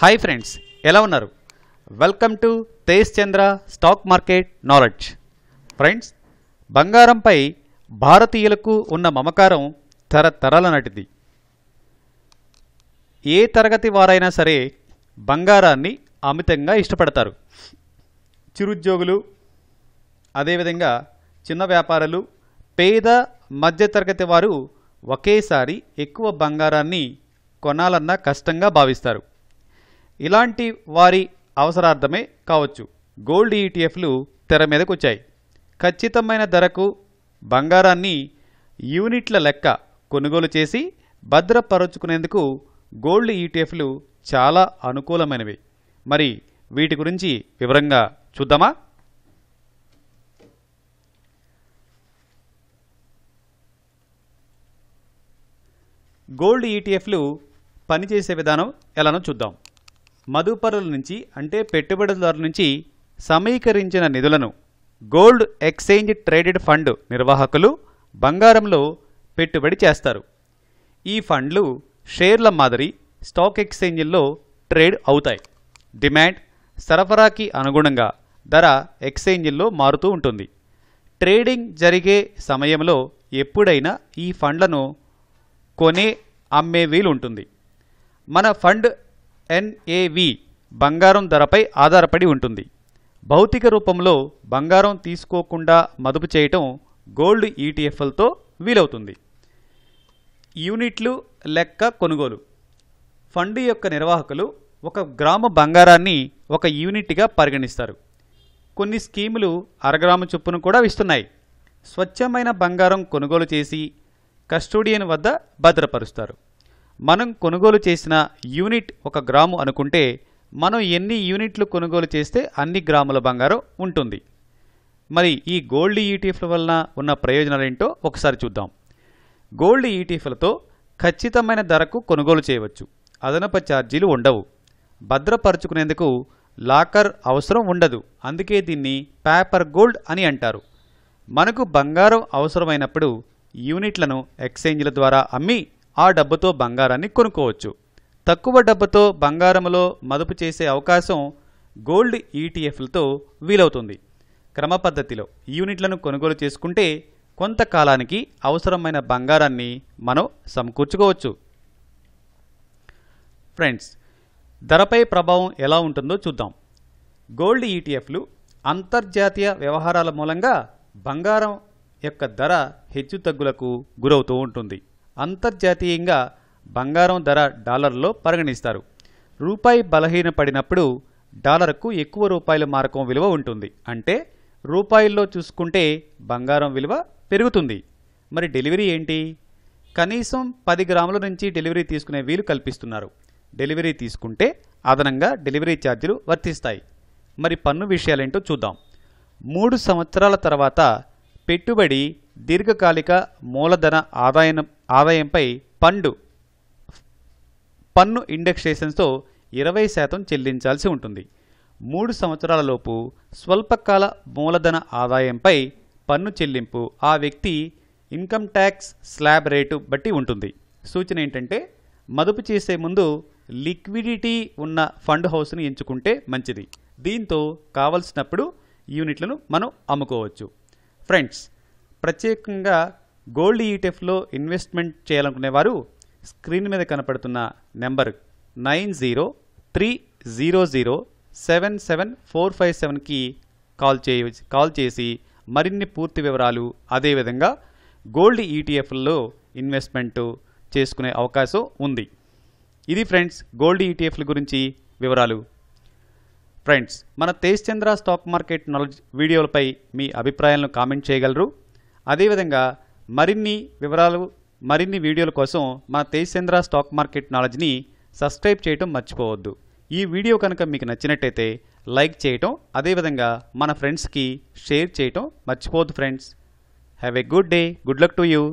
hi friends ఎలా ఉన్నారు welcome to Tej Chandra stock market knowledge friends బంగారంపై భారతీయులకు ఉన్న మమకారం తరతరాల నటిది ఏ తరగతి వారైనా సరే బంగారాన్ని అమితంగా ఇష్టపడతారు చిరుద్యోగులు అదేవిధంగా చిన్న వ్యాపారులు పేద మధ్యతరగతి వారు ఒకేసారి ఎక్కువ బంగారాన్ని కొనాలన్నా కష్టంగా భావిస్తారు ఇలాంటి వారి అవసరార్థమే కావచ్చు గోల్డ్ ఈటీఎఫ్లు e తెర మీదకు వచ్చాయి ఖచ్చితమైన ధరకు బంగారాన్ని యూనిట్ల లెక్క కొనుగోలు చేసి భద్రపరచుకునేందుకు గోల్డ్ ఈటీఎఫ్లు e చాలా అనుకూలమైనవి మరి వీటి గురించి వివరంగా చూద్దామా గోల్డ్ ఈటీఎఫ్లు e పనిచేసే విధానం ఎలానో చూద్దాం మదుపరుల నుంచి అంటే పెట్టుబడిదారుల నుంచి సమీకరించిన నిధులను గోల్డ్ ఎక్స్చేంజ్ ట్రేడెడ్ ఫండ్ నిర్వాహకులు బంగారంలో పెట్టుబడి చేస్తారు ఈ ఫండ్లు షేర్ల మాదిరి స్టాక్ ఎక్స్చేంజ్ల్లో ట్రేడ్ అవుతాయి డిమాండ్ సరఫరాకి అనుగుణంగా ధర ఎక్స్చేంజ్ల్లో మారుతూ ఉంటుంది ట్రేడింగ్ జరిగే సమయంలో ఎప్పుడైనా ఈ ఫండ్లను కొనే అమ్మే వీలు ఉంటుంది మన ఫండ్ ఎన్ఏవి బంగారం ధరపై ఆధారపడి ఉంటుంది భౌతిక రూపంలో బంగారం తీసుకోకుండా మదుపు చేయటం గోల్డ్ ఈటీఎఫ్ఎల్తో e వీలవుతుంది యూనిట్లు లెక్క కొనుగోలు ఫండ్ యొక్క నిర్వాహకులు ఒక గ్రాము బంగారాన్ని ఒక యూనిట్గా పరిగణిస్తారు కొన్ని స్కీములు అరగ్రామ చొప్పును కూడా ఇస్తున్నాయి స్వచ్ఛమైన బంగారం కొనుగోలు చేసి కస్టోడియన్ వద్ద భద్రపరుస్తారు మనం కొనుగోలు చేసిన యూనిట్ ఒక గ్రాము అనుకుంటే మనం ఎన్ని యూనిట్లు కొనుగోలు చేస్తే అన్ని గ్రాముల బంగారం ఉంటుంది మరి ఈ గోల్డ్ ఈటీఎఫ్ల e వలన ఉన్న ప్రయోజనాలు ఏంటో ఒకసారి చూద్దాం గోల్డ్ ఈటీఎఫ్లతో e ఖచ్చితమైన ధరకు కొనుగోలు చేయవచ్చు అదనపు ఛార్జీలు ఉండవు భద్రపరుచుకునేందుకు లాకర్ అవసరం ఉండదు అందుకే దీన్ని పేపర్ గోల్డ్ అని అంటారు మనకు బంగారం అవసరమైనప్పుడు యూనిట్లను ఎక్స్చేంజ్ల ద్వారా అమ్మి ఆ డబ్బుతో బంగారాన్ని కొనుక్కోవచ్చు తక్కువ డబ్బుతో బంగారములో మదుపు చేసే అవకాశం గోల్డ్ ఈటీఎఫ్లతో e వీలవుతుంది క్రమ పద్ధతిలో యూనిట్లను కొనుగోలు చేసుకుంటే కొంతకాలానికి అవసరమైన బంగారాన్ని మనం సమకూర్చుకోవచ్చు ఫ్రెండ్స్ ధరపై ప్రభావం ఎలా ఉంటుందో చూద్దాం గోల్డ్ ఈటీఎఫ్లు e అంతర్జాతీయ వ్యవహారాల మూలంగా బంగారం యొక్క ధర హెచ్చుతగ్గులకు గురవుతూ ఉంటుంది అంతర్జాతీయంగా బంగారం ధర డాలర్లో పరిగణిస్తారు రూపాయి బలహీన పడినప్పుడు డాలర్కు ఎక్కువ రూపాయల మారకం విలువ ఉంటుంది అంటే రూపాయల్లో చూసుకుంటే బంగారం విలువ పెరుగుతుంది మరి డెలివరీ ఏంటి కనీసం పది గ్రాముల నుంచి డెలివరీ తీసుకునే వీలు కల్పిస్తున్నారు డెలివరీ తీసుకుంటే అదనంగా డెలివరీ ఛార్జీలు వర్తిస్తాయి మరి పన్ను విషయాలేంటో చూద్దాం మూడు సంవత్సరాల తర్వాత పెట్టుబడి దీర్ఘకాలిక మూలధన ఆదాయం ఆదాయంపై పండు పన్ను ఇండెక్సేషన్స్తో ఇరవై శాతం చెల్లించాల్సి ఉంటుంది మూడు సంవత్సరాలలోపు స్వల్పకాల మూలధన ఆదాయంపై పన్ను చెల్లింపు ఆ వ్యక్తి ఇన్కమ్ ట్యాక్స్ స్లాబ్ రేటు బట్టి ఉంటుంది సూచన ఏంటంటే మదుపు చేసే ముందు లిక్విడిటీ ఉన్న ఫండ్ హౌస్ని ఎంచుకుంటే మంచిది దీంతో కావలసినప్పుడు యూనిట్లను మనం అమ్ముకోవచ్చు ఫ్రెండ్స్ ప్రత్యేకంగా గోల్డ్ ఈటీఎఫ్లో e ఇన్వెస్ట్మెంట్ చేయాలనుకునే వారు స్క్రీన్ మీద కనపడుతున్న number nine zero three zero zero seven seven four five సెవెన్కి కాల్ చే కాల్ చేసి మరిన్ని పూర్తి వివరాలు అదేవిధంగా గోల్డ్ ఈటీఎఫ్ల్లో e ఇన్వెస్ట్మెంట్ చేసుకునే అవకాశం ఉంది ఇది ఫ్రెండ్స్ గోల్డ్ ఈటీఎఫ్ల e గురించి వివరాలు ఫ్రెండ్స్ మన Tej Chandra stock market knowledge వీడియోలపై మీ అభిప్రాయాలను కామెంట్ చేయగలరు అదేవిధంగా మరిన్ని వివరాలు మరిన్ని వీడియోల కోసం మా తేజేంద్ర స్టాక్ మార్కెట్ నాలెడ్జ్ని సబ్స్క్రైబ్ చేయటం మర్చిపోవద్దు ఈ వీడియో కనుక మీకు నచ్చినట్టయితే లైక్ చేయటం అదేవిధంగా మన ఫ్రెండ్స్కి షేర్ చేయటం మర్చిపోవద్దు friends have a good day good luck to you